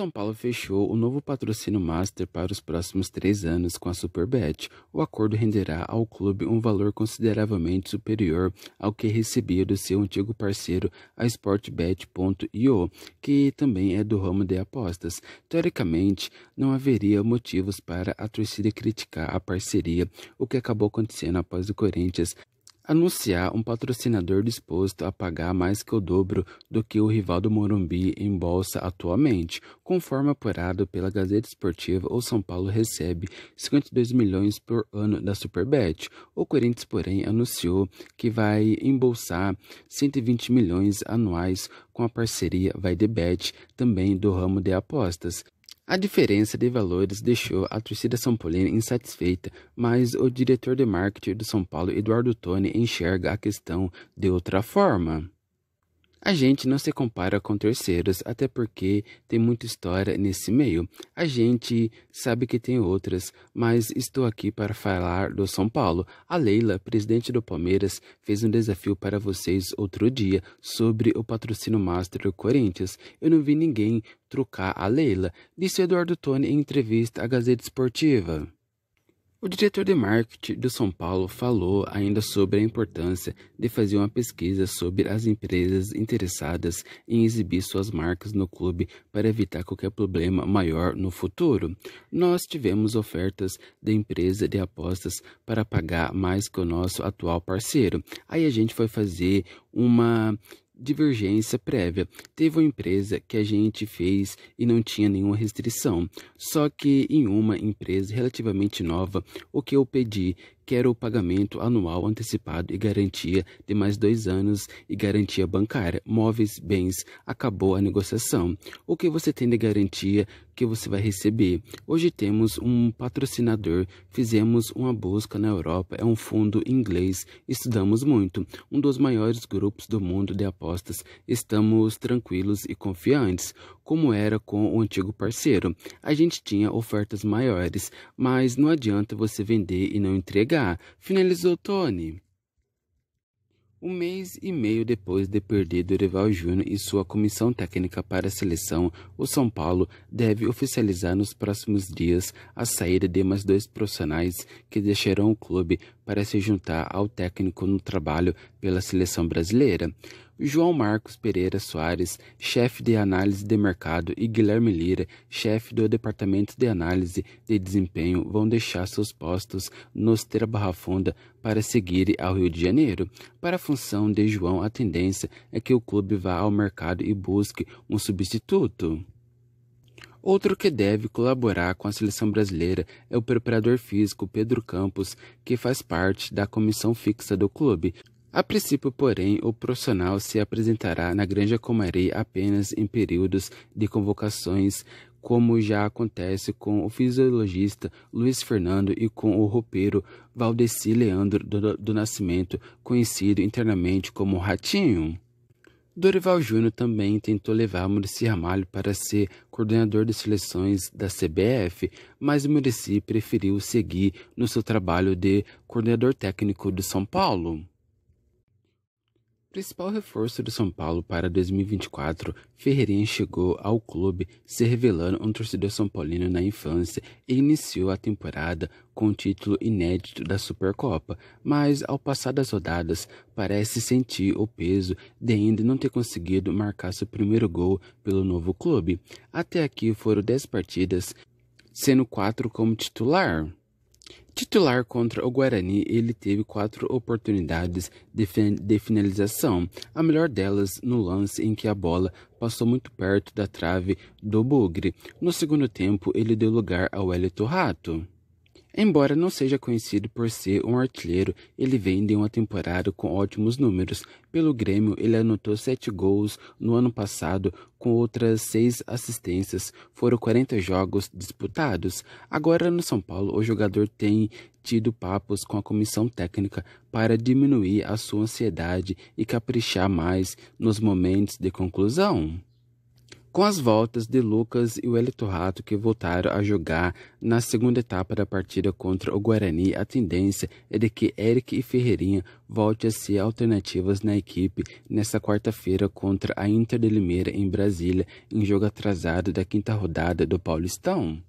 São Paulo fechou o novo patrocínio master para os próximos três anos com a Superbet. O acordo renderá ao clube um valor consideravelmente superior ao que recebia do seu antigo parceiro, a Sportbet.io, que também é do ramo de apostas. Teoricamente, não haveria motivos para a torcida criticar a parceria, o que acabou acontecendo após o Corinthians Anunciar um patrocinador disposto a pagar mais que o dobro do que o rival do Morumbi em bolsa atualmente, conforme apurado pela Gazeta Esportiva, o São Paulo recebe 52 milhões por ano da Superbet. O Corinthians, porém, anunciou que vai embolsar 120 milhões anuais com a parceria Vai The Bet, também do ramo de apostas. A diferença de valores deixou a torcida São Paulina insatisfeita, mas o diretor de marketing do São Paulo, Eduardo Toni, enxerga a questão de outra forma. A gente não se compara com terceiros, até porque tem muita história nesse meio. A gente sabe que tem outras, mas estou aqui para falar do São Paulo. A Leila, presidente do Palmeiras, fez um desafio para vocês outro dia sobre o patrocínio master do Corinthians. Eu não vi ninguém trocar a Leila, disse Eduardo Tony em entrevista à Gazeta Esportiva. O diretor de marketing do São Paulo falou ainda sobre a importância de fazer uma pesquisa sobre as empresas interessadas em exibir suas marcas no clube para evitar qualquer problema maior no futuro. Nós tivemos ofertas da empresa de apostas para pagar mais que o nosso atual parceiro. Aí a gente foi fazer uma divergência prévia. Teve uma empresa que a gente fez e não tinha nenhuma restrição. Só que em uma empresa relativamente nova, o que eu pedi que era o pagamento anual antecipado e garantia de mais dois anos e garantia bancária, móveis, bens. Acabou a negociação. O que você tem de garantia que você vai receber? Hoje temos um patrocinador, fizemos uma busca na Europa, é um fundo inglês, estudamos muito, um dos maiores grupos do mundo de apostas. Estamos tranquilos e confiantes, como era com o antigo parceiro. A gente tinha ofertas maiores, mas não adianta você vender e não entregar já, finalizou Tony. Um mês e meio depois de perder Dorival Júnior e sua comissão técnica para a seleção, o São Paulo deve oficializar nos próximos dias a saída de mais dois profissionais que deixarão o clube para se juntar ao técnico no trabalho pela seleção brasileira. João Marcos Pereira Soares, chefe de análise de mercado, e Guilherme Lira, chefe do departamento de análise de desempenho, vão deixar seus postos no Esteira Barra Funda para seguir ao Rio de Janeiro. Para a função de João, a tendência é que o clube vá ao mercado e busque um substituto. Outro que deve colaborar com a seleção brasileira é o preparador físico Pedro Campos, que faz parte da comissão fixa do clube. A princípio, porém, o profissional se apresentará na Granja Comaré apenas em períodos de convocações, como já acontece com o fisiologista Luiz Fernando e com o roupeiro Valdeci Leandro do, do Nascimento, conhecido internamente como Ratinho. Dorival Júnior também tentou levar Murici Ramalho para ser coordenador de seleções da CBF, mas Murici preferiu seguir no seu trabalho de coordenador técnico do São Paulo. Principal reforço do São Paulo para 2024, Ferreirinha chegou ao clube se revelando um torcedor são paulino na infância e iniciou a temporada com o título inédito da Supercopa, mas ao passar das rodadas parece sentir o peso de ainda não ter conseguido marcar seu primeiro gol pelo novo clube. Até aqui foram 10 partidas, sendo 4 como titular. Titular contra o Guarani, ele teve quatro oportunidades de, fin de, finalização, a melhor delas no lance em que a bola passou muito perto da trave do Bugre. No segundo tempo, ele deu lugar ao Elito Rato. Embora não seja conhecido por ser um artilheiro, ele vem de uma temporada com ótimos números. Pelo Grêmio, ele anotou sete gols no ano passado, com outras seis assistências. Foram 40 jogos disputados. Agora no São Paulo, o jogador tem tido papos com a comissão técnica para diminuir a sua ansiedade e caprichar mais nos momentos de conclusão com as voltas de Lucas e o Eleitorado que voltaram a jogar na segunda etapa da partida contra o Guarani, a tendência é de que Eric e Ferreirinha volte a ser alternativas na equipe nesta quarta-feira contra a Inter de Limeira em Brasília, em jogo atrasado da quinta rodada do Paulistão.